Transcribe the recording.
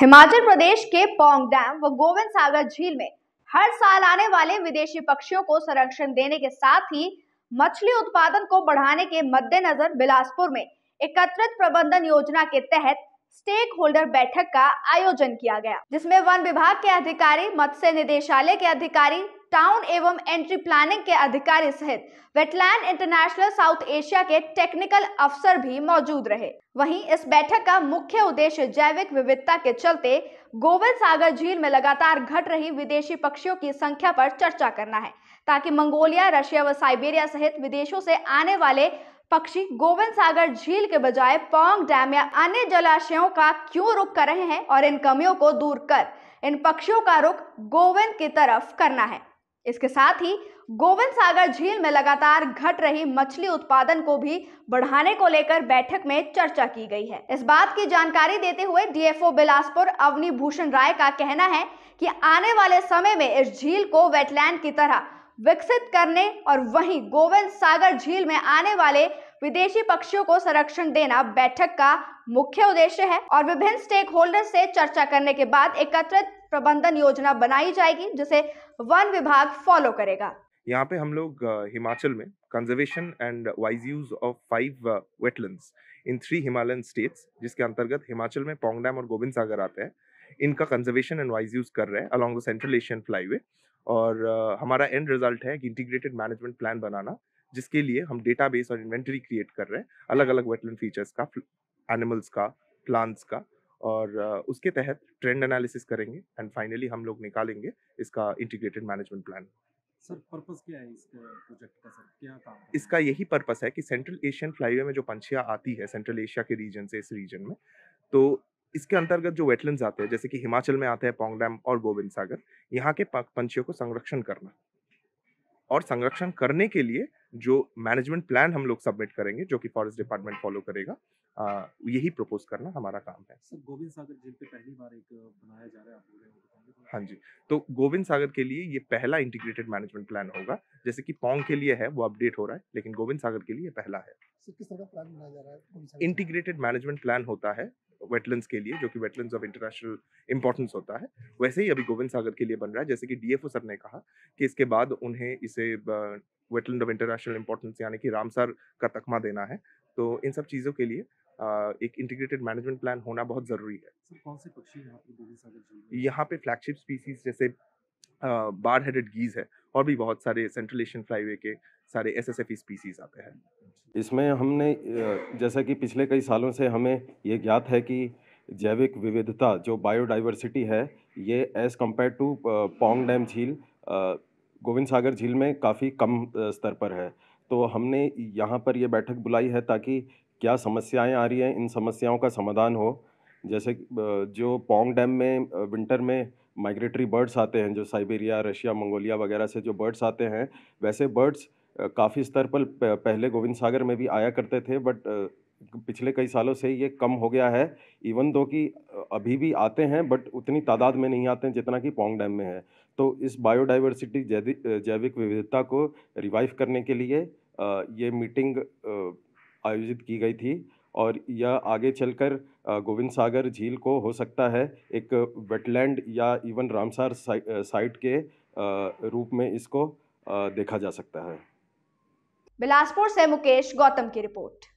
हिमाचल प्रदेश के पोंग डैम व गोविंद सागर झील में हर साल आने वाले विदेशी पक्षियों को संरक्षण देने के साथ ही मछली उत्पादन को बढ़ाने के मद्देनजर बिलासपुर में एकत्रित प्रबंधन योजना के तहत स्टेक होल्डर बैठक का आयोजन किया गया जिसमें वन विभाग के अधिकारी मत्स्य निदेशालय के अधिकारी टाउन एवं एंट्री प्लानिंग के अधिकारी सहित वेटलैंड इंटरनेशनल साउथ एशिया के टेक्निकल अफसर भी मौजूद रहे वहीं इस बैठक का मुख्य उद्देश्य जैविक विविधता के चलते गोविंद सागर झील में लगातार घट रही विदेशी पक्षियों की संख्या पर चर्चा करना है ताकि मंगोलिया रशिया व साइबेरिया सहित विदेशों से आने वाले पक्षी गोविंद सागर झील के बजाय पोंग डैम या अन्य जलाशयों का क्यों रुख कर रहे हैं और इन कमियों को दूर कर इन पक्षियों का रुख गोविंद की तरफ करना है इसके साथ ही गोविंद सागर झील में लगातार घट रही मछली उत्पादन को भी बढ़ाने को लेकर बैठक में चर्चा की गई है इस बात की जानकारी देते हुए डीएफओ बिलासपुर अवनी भूषण राय का कहना है कि आने वाले समय में इस झील को वेटलैंड की तरह विकसित करने और वहीं गोविंद सागर झील में आने वाले विदेशी पक्षियों को संरक्षण देना बैठक का मुख्य उद्देश्य है और विभिन्न स्टेक होल्डर से चर्चा करने के बाद एकत्रित प्रबंधन योजना बनाई जाएगी जिसे वन विभाग फॉलो करेगा यहाँ पे हम लोग हिमाचल में conservation and wise use of five wetlands in three Himalayan states जिसके अंतर्गत हिमाचल में पोंग डैम और गोविंद सागर आते हैं इनका कंजर्वेशन एंड वाइज यूज कर रहे हैं along the central Asian flyway और हमारा एंड रिजल्ट है कि इंटीग्रेटेड मैनेजमेंट प्लान बनाना जिसके लिए हम बेस और इन्वेंट्री क्रिएट कर रहे हैं अलग अलग वेटलैंड फीचर्स का एनिमल्स का प्लांट्स का और उसके तहत ट्रेंड एनालिसिस करेंगे एंड फाइनली हम लोग निकालेंगे इसका integrated management plan sir purpose क्या है इसका प्रोजेक्ट का सर क्या काम इसका यही पर्पस है कि सेंट्रल एशियन फ्लाईवे में जो पंछियाँ आती है सेंट्रल एशिया के रीजन से इस रीजन में तो इसके अंतर्गत जो वेटलैंड आते हैं जैसे कि हिमाचल में आते हैं पोंग डैम और गोविंद सागर यहाँ के पंछियों को संरक्षण करना और संरक्षण करने के लिए जो मैनेजमेंट प्लान हम लोग सबमिट करेंगे जो कि फॉरेस्ट डिपार्टमेंट फॉलो करेगा आ, यही प्रपोज करना हमारा काम है सर गोविंद सागर झील पे पहली बार एक बनाया जा रहा है तो हाँ जी तो गोविंद सागर के लिए ये पहला इंटीग्रेटेड मैनेजमेंट प्लान होगा जैसे कि पोंग के लिए है वो अपडेट हो रहा है लेकिन गोविंद सागर के लिए पहला है इंटीग्रेटेड मैनेजमेंट प्लान होता है वेटलैंड्स के लिए जो कि वेटलैंड्स ऑफ इंटरनेशनल इंपॉर्टेंस होता है वैसे ही अभी गोविंद सागर के लिए बन रहा है जैसे कि डीएफओ सर ने कहा कि इसके बाद उन्हें इसे वेटलैंड ऑफ इंटरनेशनल इंपॉर्टेंस यानी कि रामसर का तकमा देना है तो इन सब चीज़ों के लिए एक इंटीग्रेटेड मैनेजमेंट प्लान होना बहुत ज़रूरी है कौन से पक्षी यहाँ पे यहाँ पे फ्लैगशिप स्पीसीज जैसे बार हेडेड गीज है और भी बहुत सारे सेंट्रल एशियन फ्लाईवे के सारे एस स्पीसीज e आते हैं इसमें हमने जैसा कि पिछले कई सालों से हमें ये ज्ञात है कि जैविक विविधता जो बायोडाइवर्सिटी है ये as compare to Pong dam झील गोविंद सागर झील में काफ़ी कम स्तर पर है तो हमने यहाँ पर यह बैठक बुलाई है ताकि क्या समस्याएं आ रही हैं इन समस्याओं का समाधान हो जैसे जो पोंग डैम में विंटर में माइग्रेटरी बर्ड्स आते हैं जो साइबेरिया रशिया मंगोलिया वगैरह से जो बर्ड्स आते हैं वैसे बर्ड्स काफ़ी स्तर पर पहले गोविंद सागर में भी आया करते थे बट पिछले कई सालों से ये कम हो गया है इवन दो कि अभी भी आते हैं बट उतनी तादाद में नहीं आते हैं जितना कि पोंग डैम में है तो इस बायोडाइवर्सिटी जैविक विविधता को रिवाइव करने के लिए ये मीटिंग आयोजित की गई थी और यह आगे चलकर गोविंद सागर झील को हो सकता है एक वेटलैंड या इवन रामसार साइट के रूप में इसको देखा जा सकता है बिलासपुर से मुकेश गौतम की रिपोर्ट